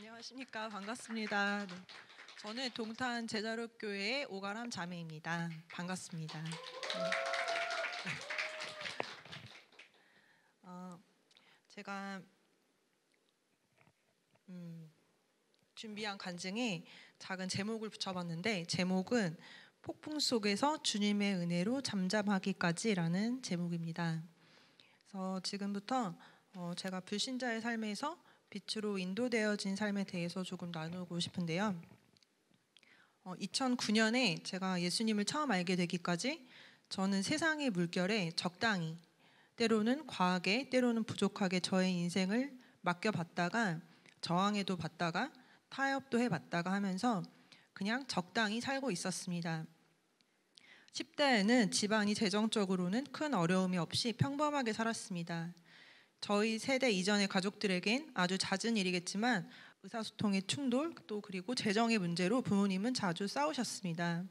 안녕하십니까 반갑습니다. 네. 저는 동탄 제자력 교회 오가람 자매입니다. 반갑습니다. 네. 어, 제가 음, 준비한 간증에 작은 제목을 붙여봤는데 제목은 폭풍 속에서 주님의 은혜로 잠잠하기까지라는 제목입니다. 그래서 지금부터 어, 제가 불신자의 삶에서 빛으로 인도되어진 삶에 대해서 조금 나누고 싶은데요. 어, 2009년에 제가 예수님을 처음 알게 되기까지 저는 세상의 물결에 적당히 때로는 과하게 때로는 부족하게 저의 인생을 맡겨봤다가 저항에도 봤다가 타협도 해봤다가 하면서 그냥 적당히 살고 있었습니다. 10대에는 집안이 재정적으로는 큰 어려움이 없이 평범하게 살았습니다. 저희 세대 이전의 가족들에겐 아주 잦은 일이겠지만 의사소통의 충돌 또 그리고 재정의 문제로 부모님은 자주 싸우셨습니다.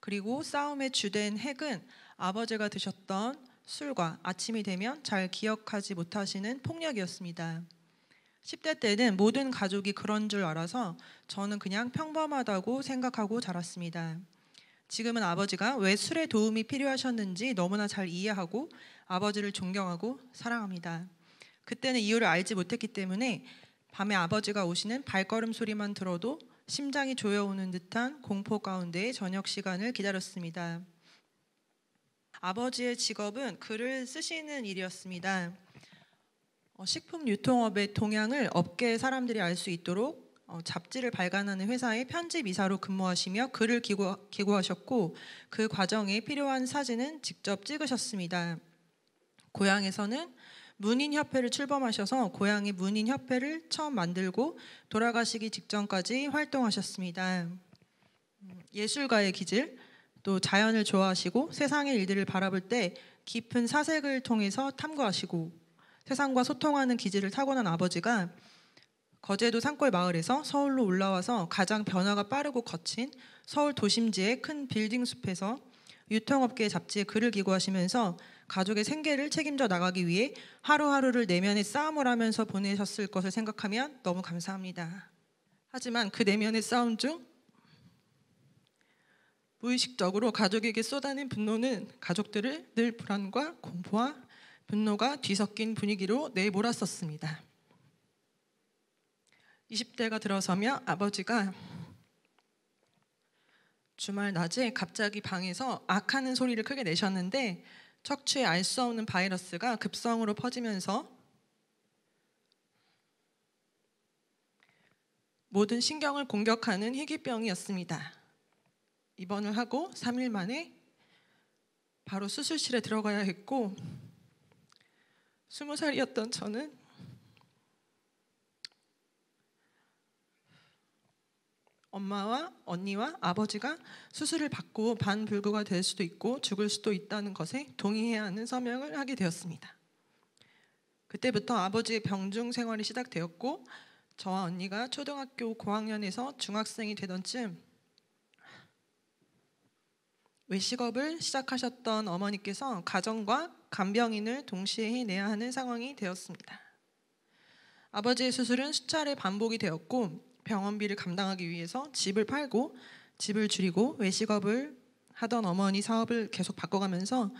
그리고 싸움의 주된 핵은 아버지가 드셨던 술과 아침이 되면 잘 기억하지 못하시는 폭력이었습니다. 10대 때는 모든 가족이 그런 줄 알아서 저는 그냥 평범하다고 생각하고 자랐습니다. 지금은 아버지가 왜 술의 도움이 필요하셨는지 너무나 잘 이해하고 아버지를 존경하고 사랑합니다. 그때는 이유를 알지 못했기 때문에 밤에 아버지가 오시는 발걸음 소리만 들어도 심장이 조여오는 듯한 공포 가운데의 저녁 시간을 기다렸습니다. 아버지의 직업은 글을 쓰시는 일이었습니다. 어, 식품 유통업의 동향을 업계 사람들이 알 수 있도록 어, 잡지를 발간하는 회사의 편집 이사로 근무하시며 글을 기고, 하셨고그 과정에 필요한 사진은 직접 찍으셨습니다. 고향에서는 문인협회를 출범하셔서 고향의 문인협회를 처음 만들고 돌아가시기 직전까지 활동하셨습니다. 예술가의 기질, 또 자연을 좋아하시고 세상의 일들을 바라볼 때 깊은 사색을 통해서 탐구하시고 세상과 소통하는 기질을 타고난 아버지가 거제도 산골 마을에서 서울로 올라와서 가장 변화가 빠르고 거친 서울 도심지의 큰 빌딩 숲에서 유통업계 잡지에 글을 기고하시면서 가족의 생계를 책임져 나가기 위해 하루하루를 내면의 싸움을 하면서 보내셨을 것을 생각하면 너무 감사합니다. 하지만 그 내면의 싸움 중 무의식적으로 가족에게 쏟아낸 분노는 가족들을 늘 불안과 공포와 분노가 뒤섞인 분위기로 내몰았었습니다. 20대가 들어서며 아버지가 주말 낮에 갑자기 방에서 악하는 소리를 크게 내셨는데 척추에 알 수 없는 바이러스가 급성으로 퍼지면서 모든 신경을 공격하는 희귀병이었습니다. 입원을 하고 3일 만에 바로 수술실에 들어가야 했고 20살이었던 저는 엄마와 언니와 아버지가 수술을 받고 반불구가 될 수도 있고 죽을 수도 있다는 것에 동의해야 하는 서명을 하게 되었습니다. 그때부터 아버지의 병중 생활이 시작되었고 저와 언니가 초등학교 고학년에서 중학생이 되던 쯤 외식업을 시작하셨던 어머니께서 가정과 간병인을 동시에 해내야 하는 상황이 되었습니다. 아버지의 수술은 수차례 반복이 되었고 병원비를 감당하기 위해서 집을 팔고 집을 줄이고 외식업을 하던 어머니 사업을 계속 바꿔가면서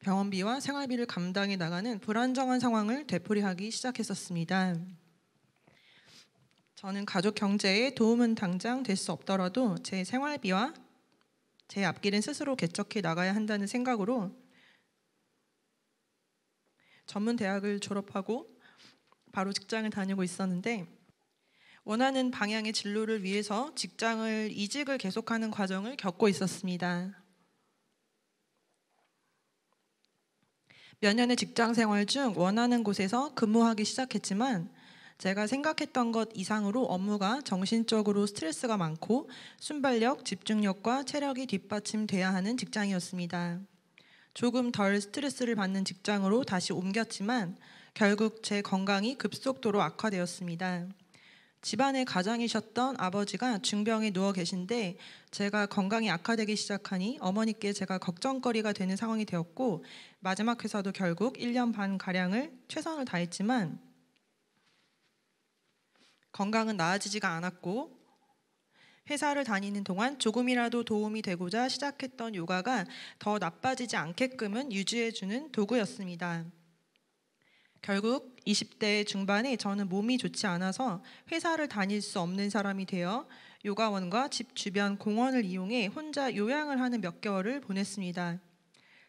병원비와 생활비를 감당해 나가는 불안정한 상황을 되풀이하기 시작했었습니다. 저는 가족 경제에 도움은 당장 될 수 없더라도 제 생활비와 제 앞길은 스스로 개척해 나가야 한다는 생각으로 전문 대학을 졸업하고 바로 직장을 다니고 있었는데 원하는 방향의 진로를 위해서 직장을 이직을 계속하는 과정을 겪고 있었습니다. 몇 년의 직장 생활 중 원하는 곳에서 근무하기 시작했지만 제가 생각했던 것 이상으로 업무가 정신적으로 스트레스가 많고 순발력, 집중력과 체력이 뒷받침돼야 하는 직장이었습니다. 조금 덜 스트레스를 받는 직장으로 다시 옮겼지만 결국 제 건강이 급속도로 악화되었습니다. 집안의 가장이셨던 아버지가 중병에 누워 계신데 제가 건강이 악화되기 시작하니 어머니께 제가 걱정거리가 되는 상황이 되었고 마지막 회사도 결국 1년 반 가량을 최선을 다했지만 건강은 나아지지가 않았고 회사를 다니는 동안 조금이라도 도움이 되고자 시작했던 요가가 더 나빠지지 않게끔은 유지해주는 도구였습니다. 결국 20대 중반에 저는 몸이 좋지 않아서 회사를 다닐 수 없는 사람이 되어 요가원과 집 주변 공원을 이용해 혼자 요양을 하는 몇 개월을 보냈습니다.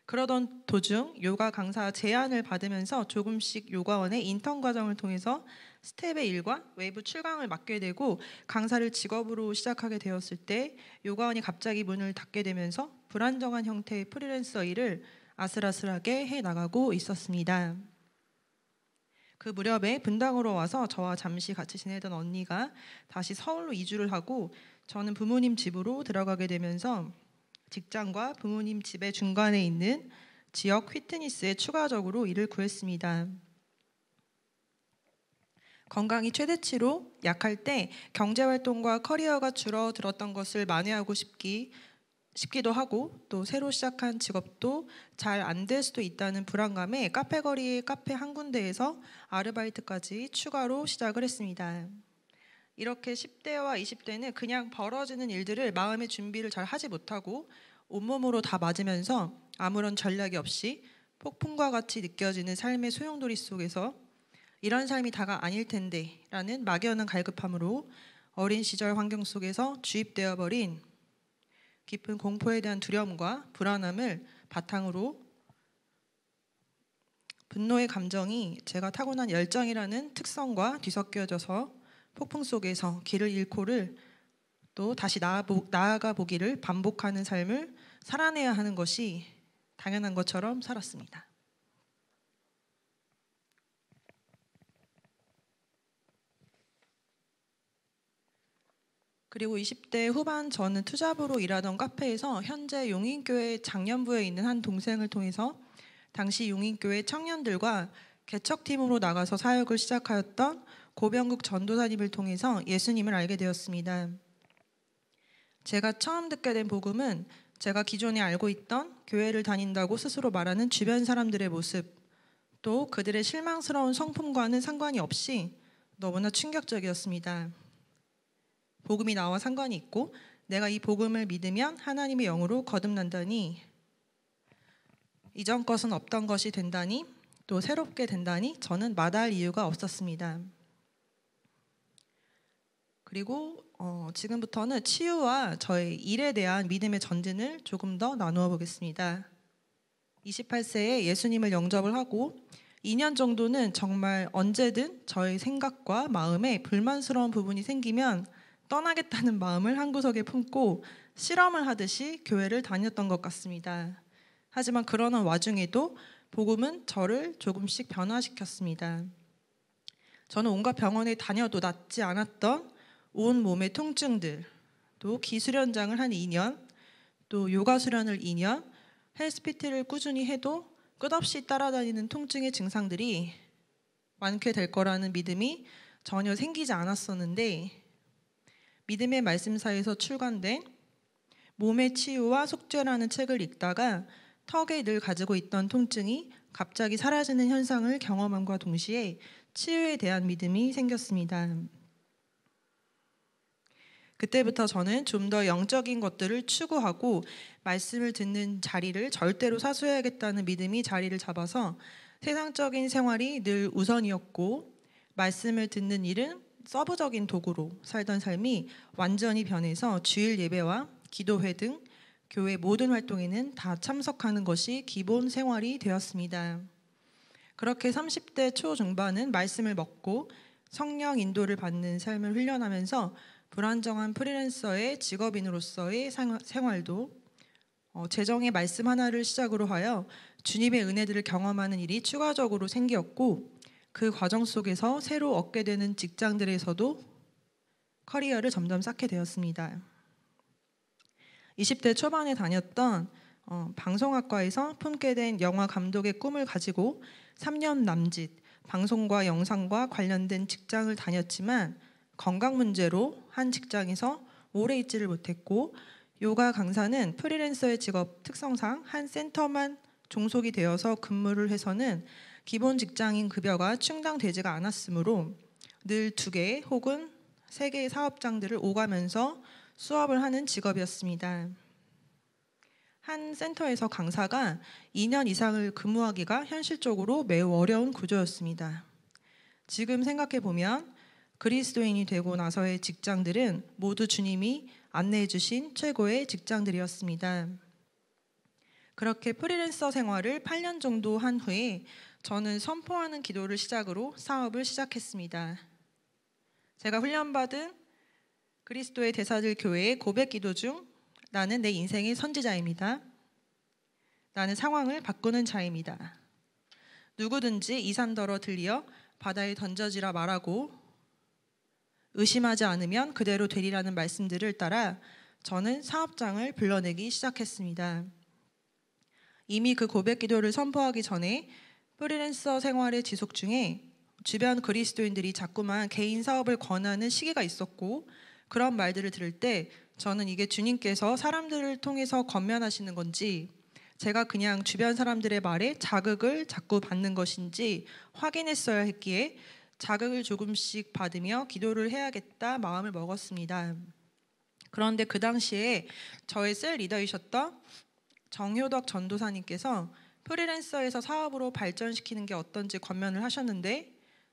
그러던 도중 요가 강사 제안을 받으면서 조금씩 요가원의 인턴 과정을 통해서 스텝의 일과 외부 출강을 맡게 되고 강사를 직업으로 시작하게 되었을 때 요가원이 갑자기 문을 닫게 되면서 불안정한 형태의 프리랜서 일을 아슬아슬하게 해 나가고 있었습니다. 그 무렵에 분당으로 와서 저와 잠시 같이 지내던 언니가 다시 서울로 이주를 하고 저는 부모님 집으로 들어가게 되면서 직장과 부모님 집의 중간에 있는 지역 휘트니스에 추가적으로 일을 구했습니다. 건강이 최대치로 약할 때 경제활동과 커리어가 줄어들었던 것을 만회하고 싶기 싶기도 하고 또 새로 시작한 직업도 잘 안 될 수도 있다는 불안감에 카페거리 카페 한 군데에서 아르바이트까지 추가로 시작을 했습니다. 이렇게 10대와 20대는 그냥 벌어지는 일들을 마음의 준비를 잘 하지 못하고 온몸으로 다 맞으면서 아무런 전략이 없이 폭풍과 같이 느껴지는 삶의 소용돌이 속에서 이런 삶이 다가 아닐 텐데 라는 막연한 갈급함으로 어린 시절 환경 속에서 주입되어 버린 깊은 공포에 대한 두려움과 불안함을 바탕으로 분노의 감정이 제가 타고난 열정이라는 특성과 뒤섞여져서 폭풍 속에서 길을 잃고를 또 다시 나아가 보기를 반복하는 삶을 살아내야 하는 것이 당연한 것처럼 살았습니다. 그리고 20대 후반 저는 투잡으로 일하던 카페에서 현재 용인교회 작년부에 있는 한 동생을 통해서 당시 용인교회 청년들과 개척팀으로 나가서 사역을 시작하였던 고병국 전도사님을 통해서 예수님을 알게 되었습니다. 제가 처음 듣게 된 복음은 제가 기존에 알고 있던 교회를 다닌다고 스스로 말하는 주변 사람들의 모습, 또 그들의 실망스러운 성품과는 상관이 없이 너무나 충격적이었습니다. 복음이 나와 상관이 있고 내가 이 복음을 믿으면 하나님의 영으로 거듭난다니 이전 것은 없던 것이 된다니 또 새롭게 된다니 저는 마다할 이유가 없었습니다. 그리고 어, 지금부터는 치유와 저의 일에 대한 믿음의 전진을 조금 더 나누어 보겠습니다. 28세에 예수님을 영접을 하고 2년 정도는 정말 언제든 저의 생각과 마음에 불만스러운 부분이 생기면 떠나겠다는 마음을 한 구석에 품고 실험을 하듯이 교회를 다녔던 것 같습니다. 하지만 그러는 와중에도 복음은 저를 조금씩 변화시켰습니다. 저는 온갖 병원에 다녀도 낫지 않았던 온 몸의 통증들, 또기술련장을한 2년, 또 요가 수련을 2년, 헬스피트를 꾸준히 해도 끝없이 따라다니는 통증의 증상들이 완쾌될 거라는 믿음이 전혀 생기지 않았었는데 믿음의 말씀사에서 출간된 몸의 치유와 속죄라는 책을 읽다가 턱에 늘 가지고 있던 통증이 갑자기 사라지는 현상을 경험함과 동시에 치유에 대한 믿음이 생겼습니다. 그때부터 저는 좀 더 영적인 것들을 추구하고 말씀을 듣는 자리를 절대로 사수해야겠다는 믿음이 자리를 잡아서 세상적인 생활이 늘 우선이었고 말씀을 듣는 일은 서브적인 도구로 살던 삶이 완전히 변해서 주일 예배와 기도회 등 교회 모든 활동에는 다 참석하는 것이 기본 생활이 되었습니다. 그렇게 30대 초중반은 말씀을 먹고 성령 인도를 받는 삶을 훈련하면서 불안정한 프리랜서의 직업인으로서의 생활도 어, 재정의 말씀 하나를 시작으로 하여 주님의 은혜들을 경험하는 일이 추가적으로 생겼고 그 과정 속에서 새로 얻게 되는 직장들에서도 커리어를 점점 쌓게 되었습니다. 20대 초반에 다녔던 어, 방송학과에서 품게 된 영화 감독의 꿈을 가지고 3년 남짓 방송과 영상과 관련된 직장을 다녔지만 건강 문제로 한 직장에서 오래 있지를 못했고 요가 강사는 프리랜서의 직업 특성상 한 센터만 종속이 되어서 근무를 해서는 기본 직장인 급여가 충당되지가 않았으므로 늘 두 개 혹은 세 개의 사업장들을 오가면서 수업을 하는 직업이었습니다. 한 센터에서 강사가 2년 이상을 근무하기가 현실적으로 매우 어려운 구조였습니다. 지금 생각해 보면 그리스도인이 되고 나서의 직장들은 모두 주님이 안내해 주신 최고의 직장들이었습니다. 그렇게 프리랜서 생활을 8년 정도 한 후에 저는 선포하는 기도를 시작으로 사업을 시작했습니다. 제가 훈련받은 그리스도의 대사들 교회의 고백 기도 중 나는 내 인생의 선지자입니다. 나는 상황을 바꾸는 자입니다. 누구든지 이산더러 들리어 바다에 던져지라 말하고 의심하지 않으면 그대로 되리라는 말씀들을 따라 저는 사업장을 불러내기 시작했습니다. 이미 그 고백 기도를 선포하기 전에 프리랜서 생활의 지속 중에 주변 그리스도인들이 자꾸만 개인 사업을 권하는 시기가 있었고 그런 말들을 들을 때 저는 이게 주님께서 사람들을 통해서 건면하시는 건지 제가 그냥 주변 사람들의 말에 자극을 자꾸 받는 것인지 확인했어야 했기에 자극을 조금씩 받으며 기도를 해야겠다 마음을 먹었습니다. 그런데 그 당시에 저의 셀 리더이셨던 정효덕 전도사님께서 프리랜서에서 사업으로 발전시키는 게 어떤지 권면을 하셨는데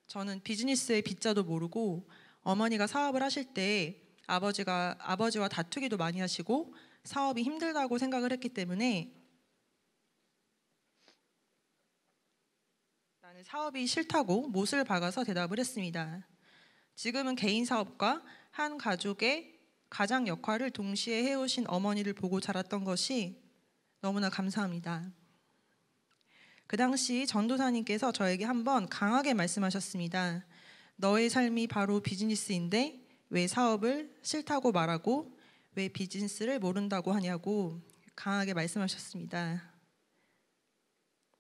저는 비즈니스의 빗자도 모르고 어머니가 사업을 하실 때 아버지가 아버지와 다투기도 많이 하시고 사업이 힘들다고 생각을 했기 때문에 나는 사업이 싫다고 못을 박아서 대답을 했습니다. 지금은 개인 사업과 한 가족의 가장 역할을 동시에 해오신 어머니를 보고 자랐던 것이 너무나 감사합니다. 그 당시 전도사님께서 저에게 한번 강하게 말씀하셨습니다. 너의 삶이 바로 비즈니스인데 왜 사업을 싫다고 말하고 왜 비즈니스를 모른다고 하냐고 강하게 말씀하셨습니다.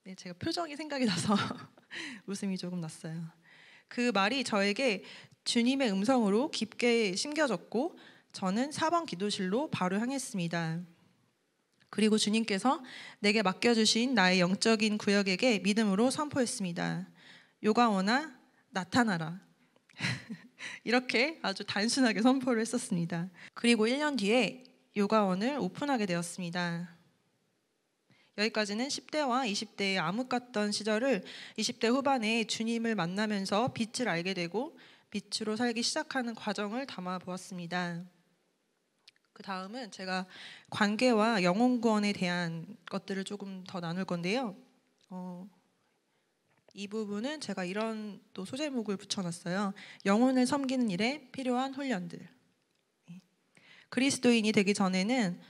네, 제가 표정이 생각이 나서 웃음이 조금 났어요. 그 말이 저에게 주님의 음성으로 깊게 심겨졌고 저는 4번 기도실로 바로 향했습니다. 그리고 주님께서 내게 맡겨주신 나의 영적인 구역에게 믿음으로 선포했습니다. 요가원아 나타나라. 이렇게 아주 단순하게 선포를 했었습니다. 그리고 1년 뒤에 요가원을 오픈하게 되었습니다. 여기까지는 10대와 20대의 암흑 같던 시절을 20대 후반에 주님을 만나면서 빛을 알게 되고 빛으로 살기 시작하는 과정을 담아 보았습니다. 그 다음은 제가 관계와 영혼 구원에 대한 것들을 조금 더 나눌 건데요. 어, 이 부분은 제가 이런 또 소제목을 붙여놨어요. 영혼을 섬기는 일에 필요한 훈련들. 예. 그리스도인이 되기 전에는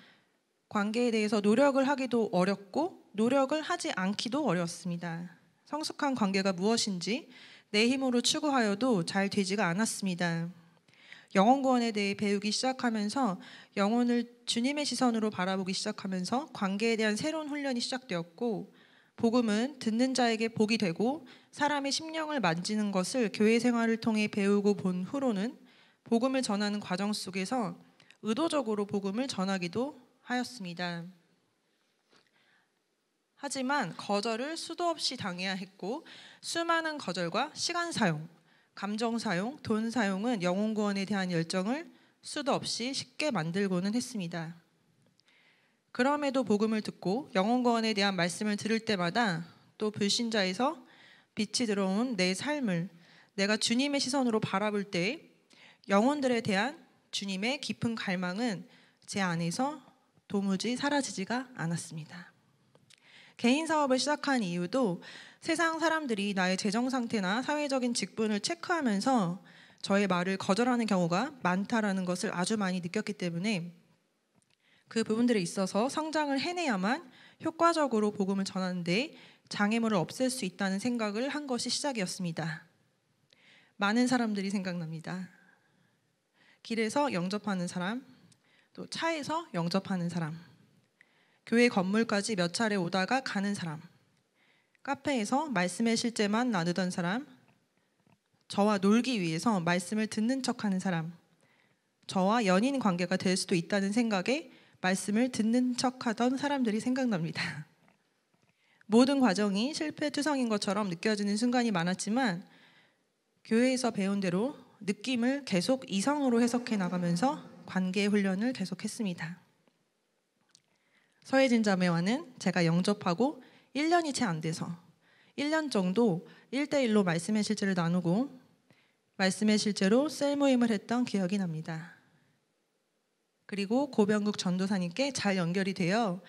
관계에 대해서 노력을 하기도 어렵고 노력을 하지 않기도 어려습니다 성숙한 관계가 무엇인지 내 힘으로 추구하여도 잘 되지가 않았습니다. 영혼 구원에 대해 배우기 시작하면서 영혼을 주님의 시선으로 바라보기 시작하면서 관계에 대한 새로운 훈련이 시작되었고 복음은 듣는 자에게 복이 되고 사람의 심령을 만지는 것을 교회 생활을 통해 배우고 본 후로는 복음을 전하는 과정 속에서 의도적으로 복음을 전하기도 하였습니다. 하지만 거절을 수도 없이 당해야 했고 수많은 거절과 시간 사용, 감정 사용, 돈 사용은 영혼 구원에 대한 열정을 수도 없이 쉽게 만들고는 했습니다. 그럼에도 복음을 듣고 영혼 구원에 대한 말씀을 들을 때마다 또 불신자에서 빛이 들어온 내 삶을 내가 주님의 시선으로 바라볼 때 영혼들에 대한 주님의 깊은 갈망은 제 안에서 도무지 사라지지가 않았습니다. 개인 사업을 시작한 이유도 세상 사람들이 나의 재정 상태나 사회적인 직분을 체크하면서 저의 말을 거절하는 경우가 많다라는 것을 아주 많이 느꼈기 때문에 그 부분들에 있어서 성장을 해내야만 효과적으로 복음을 전하는데 장애물을 없앨 수 있다는 생각을 한 것이 시작이었습니다. 많은 사람들이 생각납니다. 길에서 영접하는 사람, 또 차에서 영접하는 사람, 교회 건물까지 몇 차례 오다가 가는 사람, 카페에서 말씀의 실제만 나누던 사람, 저와 놀기 위해서 말씀을 듣는 척하는 사람, 저와 연인 관계가 될 수도 있다는 생각에 말씀을 듣는 척하던 사람들이 생각납니다. 모든 과정이 실패투성인 것처럼 느껴지는 순간이 많았지만 교회에서 배운 대로 느낌을 계속 이성으로 해석해 나가면서 관계 훈련을 계속했습니다. 서해진 자매와는 제가 영접하고 1년이 채 안 돼서 1년 정도 1대1로 말씀의 실제를 나누고 말씀의 실제로 셀 모임을 했던 기억이 납니다. 그리고 고병국 전도사님께 잘 연결이 되어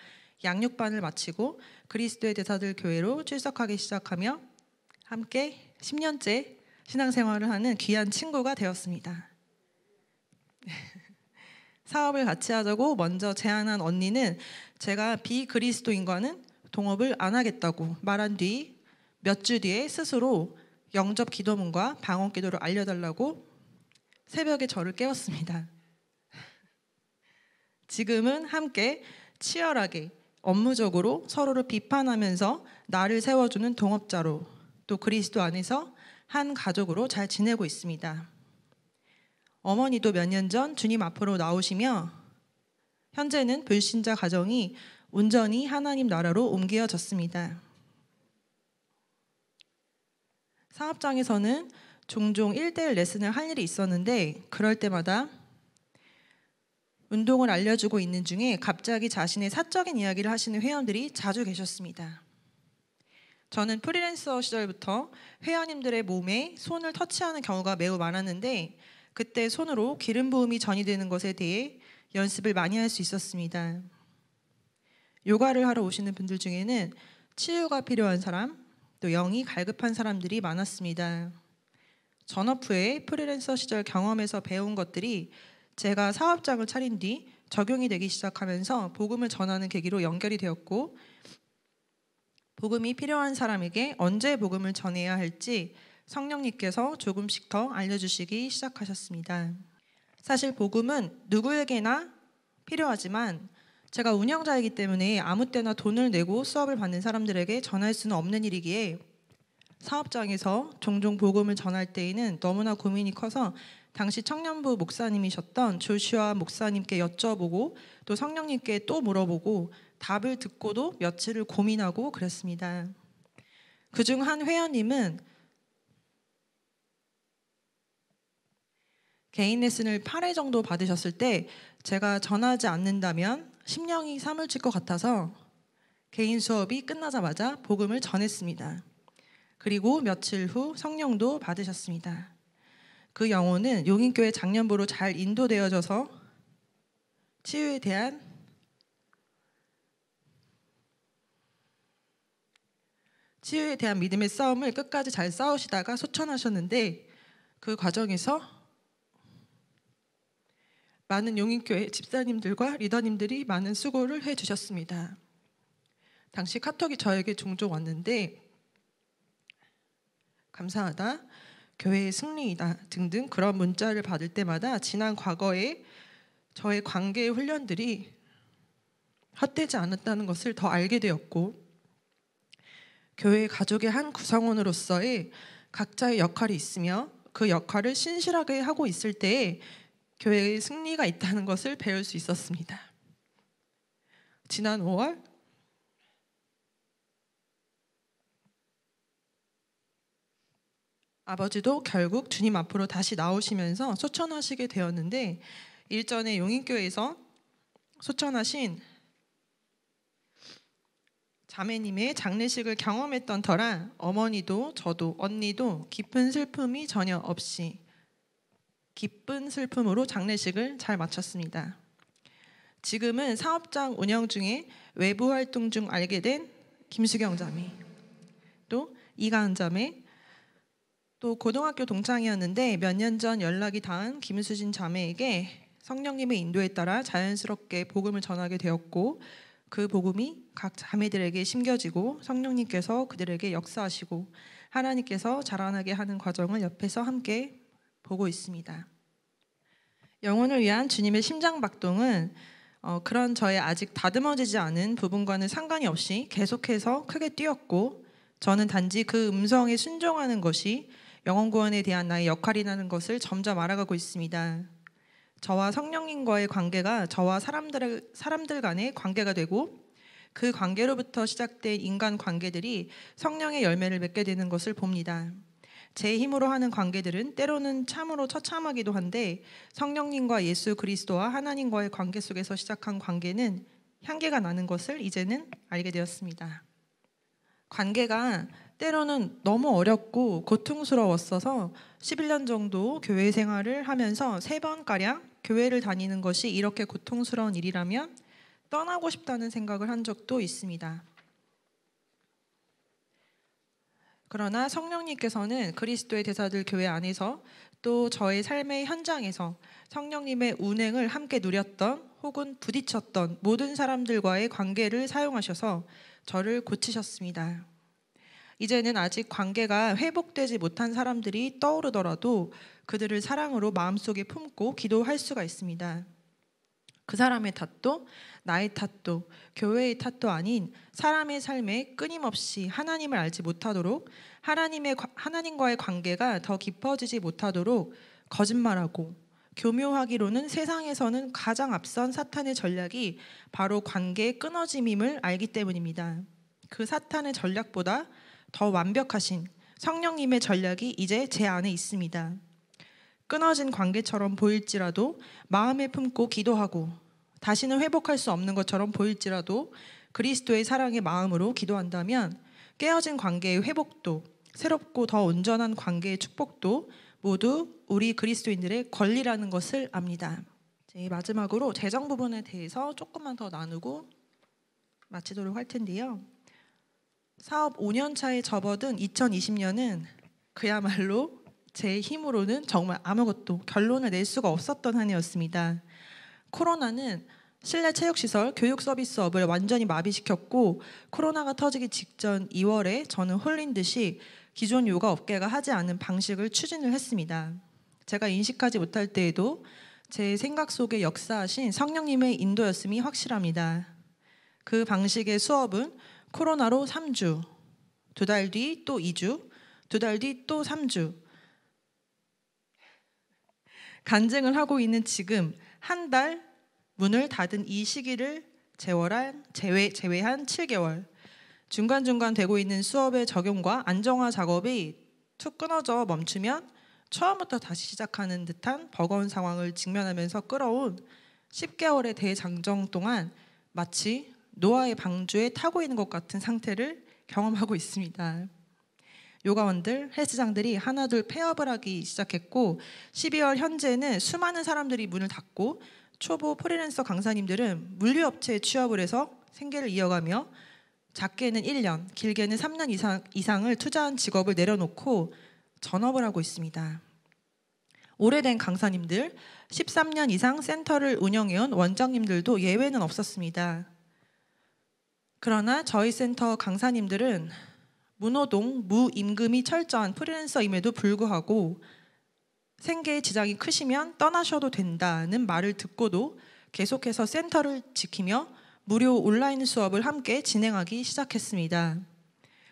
양육반을 마치고 그리스도의 대사들 교회로 출석하기 시작하며 함께 10년째 신앙생활을 하는 귀한 친구가 되었습니다. 사업을 같이 하자고 먼저 제안한 언니는 제가 비그리스도인과는 동업을 안 하겠다고 말한 뒤 몇 주 뒤에 스스로 영접 기도문과 방언 기도를 알려달라고 새벽에 저를 깨웠습니다. 지금은 함께 치열하게 업무적으로 서로를 비판하면서 나를 세워주는 동업자로 또 그리스도 안에서 한 가족으로 잘 지내고 있습니다. 어머니도 몇 년 전 주님 앞으로 나오시며 현재는 불신자 가정이 온전히 하나님 나라로 옮겨졌습니다. 사업장에서는 종종 1대1 레슨을 할 일이 있었는데 그럴 때마다 운동을 알려주고 있는 중에 갑자기 자신의 사적인 이야기를 하시는 회원들이 자주 계셨습니다. 저는 프리랜서 시절부터 회원님들의 몸에 손을 터치하는 경우가 매우 많았는데 그때 손으로 기름 부음이 전이되는 것에 대해 연습을 많이 할 수 있었습니다. 요가를 하러 오시는 분들 중에는 치유가 필요한 사람, 또 영이 갈급한 사람들이 많았습니다. 전업 후에 프리랜서 시절 경험에서 배운 것들이 제가 사업장을 차린 뒤 적용이 되기 시작하면서 복음을 전하는 계기로 연결이 되었고 복음이 필요한 사람에게 언제 복음을 전해야 할지 성령님께서 조금씩 더 알려주시기 시작하셨습니다. 사실 복음은 누구에게나 필요하지만 제가 운영자이기 때문에 아무 때나 돈을 내고 수업을 받는 사람들에게 전할 수는 없는 일이기에 사업장에서 종종 복음을 전할 때에는 너무나 고민이 커서 당시 청년부 목사님이셨던 조슈아 목사님께 여쭤보고 또 성령님께 또 물어보고 답을 듣고도 며칠을 고민하고 그랬습니다. 그중 한 회원님은 개인 레슨을 8회 정도 받으셨을 때 제가 전하지 않는다면 심령이 사물칠 것 같아서 개인 수업이 끝나자마자 복음을 전했습니다. 그리고 며칠 후 성령도 받으셨습니다. 그 영혼은 용인교회 장년부로 잘 인도되어져서 치유에 대한 치유에 대한 믿음의 싸움을 끝까지 잘 싸우시다가 소천하셨는데 그 과정에서 많은 용인교회 집사님들과 리더님들이 많은 수고를 해주셨습니다. 당시 카톡이 저에게 종종 왔는데 감사하다, 교회의 승리이다 등등 그런 문자를 받을 때마다 지난 과거에 저의 관계 훈련들이 헛되지 않았다는 것을 더 알게 되었고 교회 가족의 한 구성원으로서의 각자의 역할이 있으며 그 역할을 신실하게 하고 있을 때에 교회의 승리가 있다는 것을 배울 수 있었습니다. 지난 5월 아버지도 결국 주님 앞으로 다시 나오시면서 소천하시게 되었는데 일전에 용인교회에서 소천하신 자매님의 장례식을 경험했던 터라 어머니도 저도 언니도 깊은 슬픔이 전혀 없이 기쁜 슬픔으로 장례식을 잘 마쳤습니다. 지금은 사업장 운영 중에 외부 활동 중 알게 된 김수경 자매, 또 이가은 자매, 또 고등학교 동창이었는데 몇 년 전 연락이 닿은 김수진 자매에게 성령님의 인도에 따라 자연스럽게 복음을 전하게 되었고 그 복음이 각 자매들에게 심겨지고 성령님께서 그들에게 역사하시고 하나님께서 자라나게 하는 과정을 옆에서 함께 보고 있습니다. 영혼을 위한 주님의 심장박동은 어, 그런 저의 아직 다듬어지지 않은 부분과는 상관이 없이 계속해서 크게 뛰었고 저는 단지 그 음성에 순종하는 것이 영혼 구원에 대한 나의 역할이라는 것을 점점 알아가고 있습니다. 저와 성령님과의 관계가 저와 사람들 사람들 간의 관계가 되고 그 관계로부터 시작된 인간 관계들이 성령의 열매를 맺게 되는 것을 봅니다. 제 힘으로 하는 관계들은 때로는 참으로 처참하기도 한데 성령님과 예수 그리스도와 하나님과의 관계 속에서 시작한 관계는 향기가 나는 것을 이제는 알게 되었습니다. 관계가 때로는 너무 어렵고 고통스러웠어서 11년 정도 교회 생활을 하면서 세 번가량 교회를 다니는 것이 이렇게 고통스러운 일이라면 떠나고 싶다는 생각을 한 적도 있습니다. 그러나 성령님께서는 그리스도의 대사들 교회 안에서 또 저의 삶의 현장에서 성령님의 운행을 함께 누렸던 혹은 부딪혔던 모든 사람들과의 관계를 사용하셔서 저를 고치셨습니다. 이제는 아직 관계가 회복되지 못한 사람들이 떠오르더라도 그들을 사랑으로 마음속에 품고 기도할 수가 있습니다. 그 사람의 탓도 나의 탓도 교회의 탓도 아닌 사람의 삶에 끊임없이 하나님을 알지 못하도록 하나님의 하나님과의 관계가 더 깊어지지 못하도록 거짓말하고 교묘하기로는 세상에서는 가장 앞선 사탄의 전략이 바로 관계의 끊어짐임을 알기 때문입니다. 그 사탄의 전략보다 더 완벽하신 성령님의 전략이 이제 제 안에 있습니다. 끊어진 관계처럼 보일지라도 마음에 품고 기도하고 다시는 회복할 수 없는 것처럼 보일지라도 그리스도의 사랑의 마음으로 기도한다면 깨어진 관계의 회복도 새롭고 더 온전한 관계의 축복도 모두 우리 그리스도인들의 권리라는 것을 압니다. 이제 마지막으로 재정 부분에 대해서 조금만 더 나누고 마치도록 할 텐데요. 사업 5년 차에 접어든 2020년은 그야말로 제 힘으로는 정말 아무것도 결론을 낼 수가 없었던 한 해였습니다. 코로나는 실내 체육시설, 교육 서비스업을 완전히 마비시켰고 코로나가 터지기 직전 2월에 저는 홀린 듯이 기존 요가 업계가 하지 않은 방식을 추진을 했습니다. 제가 인식하지 못할 때에도 제 생각 속에 역사하신 성령님의 인도였음이 확실합니다. 그 방식의 수업은 코로나로 3주, 두 달 뒤 또 2주, 두 달 뒤 또 3주, 간증을 하고 있는 지금 한 달 문을 닫은 이 시기를 제외한, 제외, 제외한 7개월 중간중간 되고 있는 수업의 적용과 안정화 작업이 툭 끊어져 멈추면 처음부터 다시 시작하는 듯한 버거운 상황을 직면하면서 끌어온 10개월의 대장정 동안 마치 노아의 방주에 타고 있는 것 같은 상태를 경험하고 있습니다. 요가원들, 헬스장들이 하나둘 폐업을 하기 시작했고 12월 현재는 수많은 사람들이 문을 닫고 초보 프리랜서 강사님들은 물류업체에 취업을 해서 생계를 이어가며 작게는 1년, 길게는 3년 이상, 이상을 투자한 직업을 내려놓고 전업을 하고 있습니다. 오래된 강사님들, 13년 이상 센터를 운영해온 원장님들도 예외는 없었습니다. 그러나 저희 센터 강사님들은 무노동, 무임금이 철저한 프리랜서임에도 불구하고 생계의 지장이 크시면 떠나셔도 된다는 말을 듣고도 계속해서 센터를 지키며 무료 온라인 수업을 함께 진행하기 시작했습니다.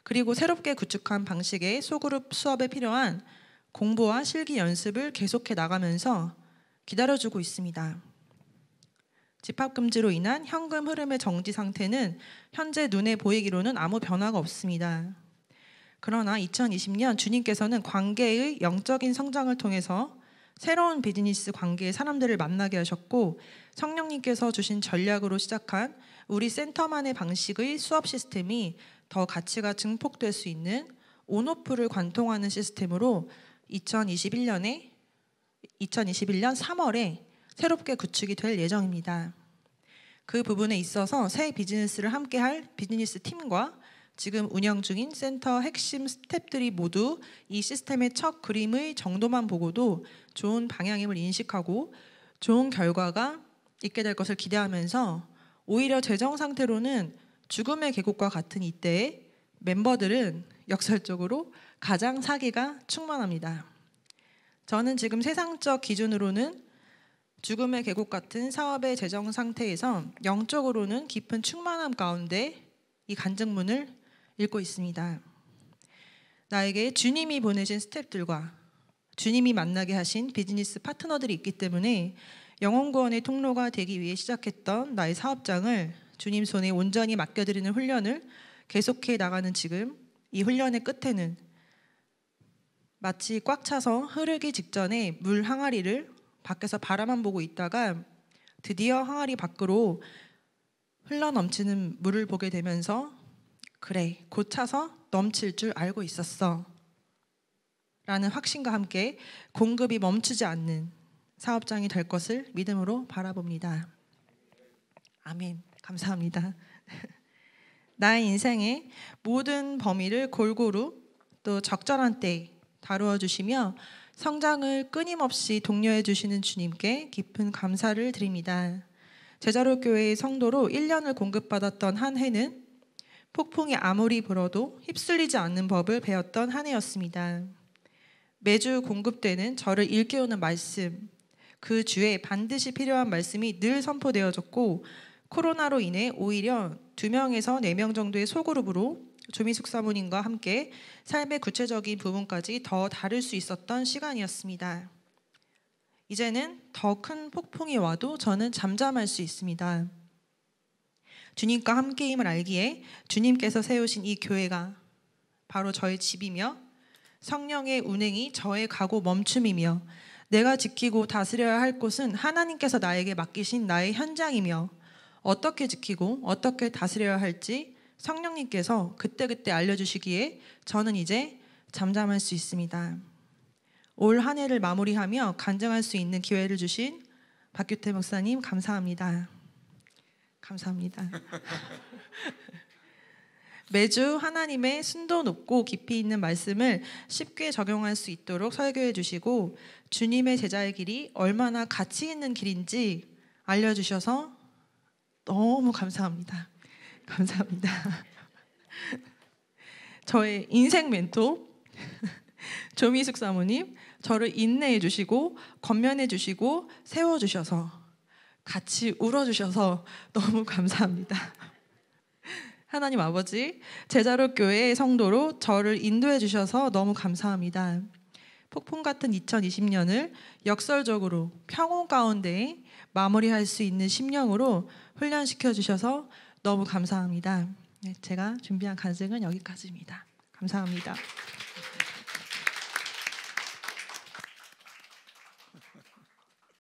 그리고 새롭게 구축한 방식의 소그룹 수업에 필요한 공부와 실기 연습을 계속해 나가면서 기다려주고 있습니다. 집합금지로 인한 현금 흐름의 정지 상태는 현재 눈에 보이기로는 아무 변화가 없습니다. 그러나 2020년 주님께서는 관계의 영적인 성장을 통해서 새로운 비즈니스 관계의 사람들을 만나게 하셨고 성령님께서 주신 전략으로 시작한 우리 센터만의 방식의 수업 시스템이 더 가치가 증폭될 수 있는 온오프를 관통하는 시스템으로 2021년에 2021년 3월에 새롭게 구축이 될 예정입니다. 그 부분에 있어서 새 비즈니스를 함께할 비즈니스 팀과 지금 운영 중인 센터 핵심 스텝들이 모두 이 시스템의 첫 그림의 정도만 보고도 좋은 방향임을 인식하고 좋은 결과가 있게 될 것을 기대하면서 오히려 재정 상태로는 죽음의 계곡과 같은 이때에 멤버들은 역설적으로 가장 사기가 충만합니다. 저는 지금 세상적 기준으로는 죽음의 계곡 같은 사업의 재정 상태에서 영적으로는 깊은 충만함 가운데 이 간증문을 읽고 있습니다. 나에게 주님이 보내신 스탭들과 주님이 만나게 하신 비즈니스 파트너들이 있기 때문에 영혼 구원의 통로가 되기 위해 시작했던 나의 사업장을 주님 손에 온전히 맡겨드리는 훈련을 계속해 나가는 지금 이 훈련의 끝에는 마치 꽉 차서 흐르기 직전에 물 항아리를 밖에서 바라만 보고 있다가 드디어 항아리 밖으로 흘러 넘치는 물을 보게 되면서 그래, 고 차서 넘칠 줄 알고 있었어. 라는 확신과 함께 공급이 멈추지 않는 사업장이 될 것을 믿음으로 바라봅니다. 아멘. 감사합니다. 나의 인생의 모든 범위를 골고루 또 적절한 때 다루어 주시며 성장을 끊임없이 독려해 주시는 주님께 깊은 감사를 드립니다. 제자로 교회의 성도로 1년을 공급받았던 한 해는 폭풍이 아무리 불어도 휩쓸리지 않는 법을 배웠던 한 해였습니다. 매주 공급되는 저를 일깨우는 말씀, 그 주에 반드시 필요한 말씀이 늘 선포되어졌고 코로나로 인해 오히려 두 명에서 네 명 정도의 소그룹으로 조미숙 사모님과 함께 삶의 구체적인 부분까지 더 다룰 수 있었던 시간이었습니다. 이제는 더 큰 폭풍이 와도 저는 잠잠할 수 있습니다. 주님과 함께임을 알기에 주님께서 세우신 이 교회가 바로 저의 집이며 성령의 운행이 저의 가고 멈춤이며 내가 지키고 다스려야 할 곳은 하나님께서 나에게 맡기신 나의 현장이며 어떻게 지키고 어떻게 다스려야 할지 성령님께서 그때그때 알려주시기에 저는 이제 잠잠할 수 있습니다. 올 한 해를 마무리하며 간증할 수 있는 기회를 주신 박규태 목사님 감사합니다. 감사합니다. 매주 하나님의 순도 높고 깊이 있는 말씀을 쉽게 적용할 수 있도록 설교해 주시고 주님의 제자의 길이 얼마나 가치 있는 길인지 알려주셔서 너무 감사합니다. 감사합니다. 저의 인생 멘토 조미숙 사모님 저를 인내해 주시고 건면해 주시고 세워 주셔서 같이 울어주셔서 너무 감사합니다. 하나님 아버지, 제자로 교회의 성도로 저를 인도해 주셔서 너무 감사합니다. 폭풍 같은 2020년을 역설적으로 평온 가운데 마무리할 수 있는 심령으로 훈련시켜 주셔서 너무 감사합니다. 네, 제가 준비한 간증은 여기까지입니다. 감사합니다.